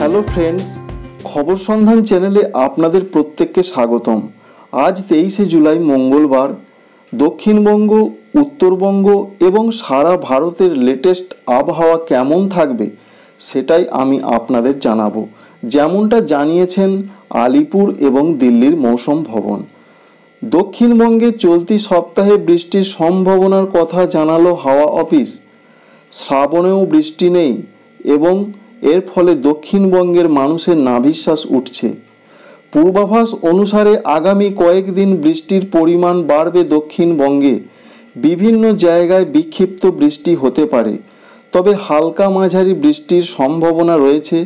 hello friends খবর সন্ধান চ্যানেলে আপনাদের প্রত্যেককে স্বাগতম আজ তেইশে জুলাই মঙ্গলবার দক্ষিণবঙ্গ উত্তরবঙ্গ এবং সারা ভারতের লেটেস্ট আবহাওয়া কেমন থাকবে সেটাই আমি আপনাদের জানাবো যেমনটা জানিয়েছেন আলিপুর এবং দিল্লির মৌসুম ভবন দক্ষিণবঙ্গে চলতি সপ্তাহে বৃষ্টির সম্ভাবনার কথা জানালো হাওয়া অফিস শ্রাবণেও বৃষ্টি নেই এবং এর ফলে দক্ষিণবঙ্গের মানুষের নাভিশ্বাস উঠছে পূর্বাভাস অনুসারে আগামী কয়েকদিন বৃষ্টির পরিমাণ বাড়বে দক্ষিণবঙ্গে বিভিন্ন জায়গায় বিক্ষিপ্ত বৃষ্টি হতে পারে তবে হালকা মাঝারি বৃষ্টির সম্ভাবনা রয়েছে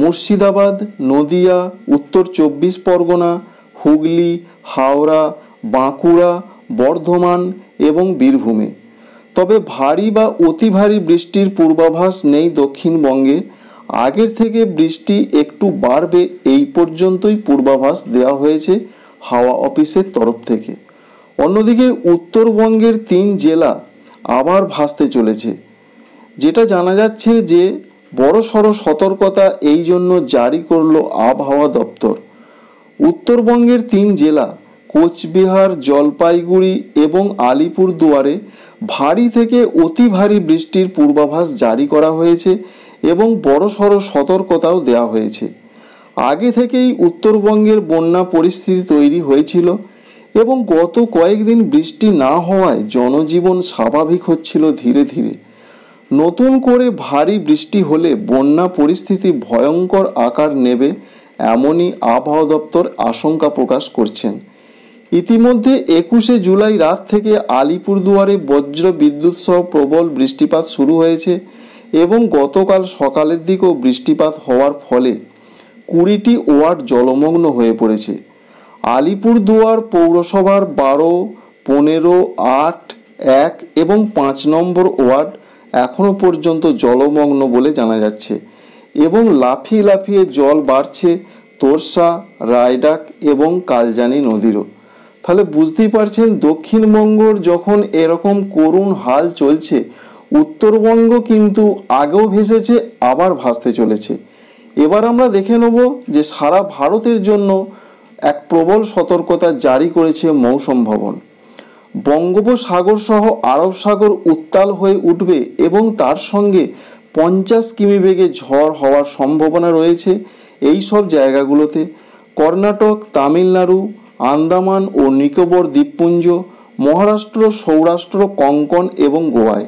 মুর্শিদাবাদ নদিয়া উত্তর চব্বিশ পরগনা হুগলি হাওড়া বাঁকুড়া বর্ধমান এবং বীরভূমে তবে ভারী বা অতি ভারী বৃষ্টির পূর্বাভাস নেই দক্ষিণবঙ্গে আগের থেকে বৃষ্টি একটু বাড়বে এই পর্যন্তই পূর্বাভাস দেওয়া হয়েছে হাওয়া অফিসের তরফ থেকে অন্যদিকে উত্তরবঙ্গের তিন জেলা আবার ভাসতে চলেছে যেটা জানা যাচ্ছে যে বড় সড়ো সতর্কতা এই জন্য জারি করল আবহাওয়া দপ্তর উত্তরবঙ্গের তিন জেলা কোচবিহার জলপাইগুড়ি এবং আলিপুর দুয়ারে ভারী থেকে অতি ভারী বৃষ্টির পূর্বাভাস জারি করা হয়েছে এবং বড়সড় সতর্কতাও দেওয়া হয়েছে আগে থেকেই উত্তরবঙ্গের বন্যা পরিস্থিতি তৈরি হয়েছিল এবং গত কয়েকদিন বৃষ্টি না হওয়ায় জনজীবন স্বাভাবিক হচ্ছিল ধীরে ধীরে নতুন করে ভারী বৃষ্টি হলে বন্যা পরিস্থিতি ভয়ঙ্কর আকার নেবে এমনই আবহাওয়া দপ্তর আশঙ্কা প্রকাশ করছেন ইতিমধ্যে একুশে জুলাই রাত থেকে আলিপুরদুয়ারে বজ্র বিদ্যুৎ সহ প্রবল বৃষ্টিপাত শুরু হয়েছে এবং গতকাল সকালের দিকেও বৃষ্টিপাত হওয়ার ফলে কুড়িটি ওয়ার্ড জলমগ্ন হয়ে পড়েছে আলিপুরদুয়ার পৌরসভার বারো পনেরো আট এক এবং পাঁচ নম্বর ওয়ার্ড এখনও পর্যন্ত জলমগ্ন বলে জানা যাচ্ছে এবং লাফিয়ে লাফিয়ে জল বাড়ছে তোরসা রায়ডাক এবং কালজানি নদীরও তাহলে বুঝতেই পারছেন দক্ষিণবঙ্গর যখন এরকম করুণ হাল চলছে উত্তরবঙ্গ কিন্তু আগেও ভেসেছে আবার ভাসতে চলেছে এবার আমরা দেখে নেব যে সারা ভারতের জন্য এক প্রবল সতর্কতা জারি করেছে মৌসম ভবন বঙ্গোপসাগর সহ আরব সাগর উত্তাল হয়ে উঠবে এবং তার সঙ্গে পঞ্চাশ কিমি বেগে ঝড় হওয়ার সম্ভাবনা রয়েছে এই সব জায়গাগুলোতে কর্ণাটক তামিলনাড়ু আন্দামান ও নিকোবর দ্বীপপুঞ্জ মহারাষ্ট্র সৌরাষ্ট্র কঙ্কন এবং গোয়ায়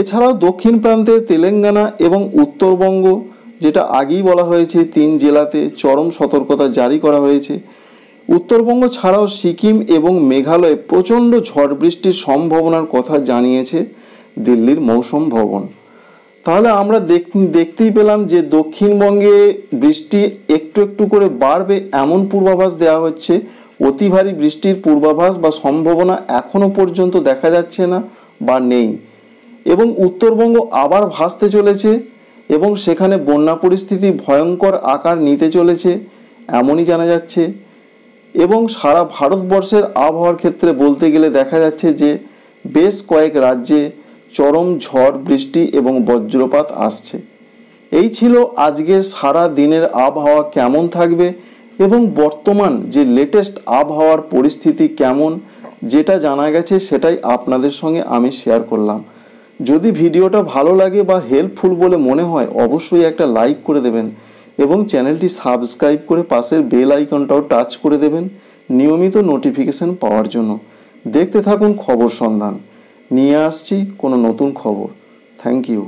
এছাড়াও দক্ষিণ প্রান্তের তেলেঙ্গানা এবং উত্তরবঙ্গ যেটা আগেই বলা হয়েছে তিন জেলাতে চরম সতর্কতা জারি করা হয়েছে উত্তরবঙ্গ ছাড়াও সিকিম এবং মেঘালয়ে প্রচণ্ড ঝড় বৃষ্টির সম্ভাবনার কথা জানিয়েছে দিল্লির মৌসুম ভবন তাহলে আমরা দেখ দেখতেই পেলাম যে দক্ষিণবঙ্গে বৃষ্টি একটু একটু করে বাড়বে এমন পূর্বাভাস দেওয়া হচ্ছে অতি ভারী বৃষ্টির পূর্বাভাস বা সম্ভাবনা এখনও পর্যন্ত দেখা যাচ্ছে না বা নেই এবং উত্তরবঙ্গ আবার ভাসতে চলেছে এবং সেখানে বন্যা পরিস্থিতি ভয়ঙ্কর আকার নিতে চলেছে এমনই জানা যাচ্ছে এবং সারা ভারতবর্ষের আবহাওয়ার ক্ষেত্রে বলতে গেলে দেখা যাচ্ছে যে বেশ কয়েক রাজ্যে চরম ঝড় বৃষ্টি এবং বজ্রপাত আসছে এই ছিল আজকের সারা দিনের আবহাওয়া কেমন থাকবে এবং বর্তমান যে লেটেস্ট আবহাওয়ার পরিস্থিতি কেমন যেটা জানা গেছে সেটাই আপনাদের সঙ্গে আমি শেয়ার করলাম যদি ভিডিওটা ভালো লাগে বা হেল্পফুল বলে মনে হয় অবশ্যই একটা লাইক করে দেবেন এবং চ্যানেলটি সাবস্ক্রাইব করে পাশের বেল আইকনটাও টাচ করে দেবেন নিয়মিত নোটিফিকেশন পাওয়ার জন্য দেখতে থাকুন খবর সন্ধান নিয়ে আসছি কোনো নতুন খবর থ্যাংক ইউ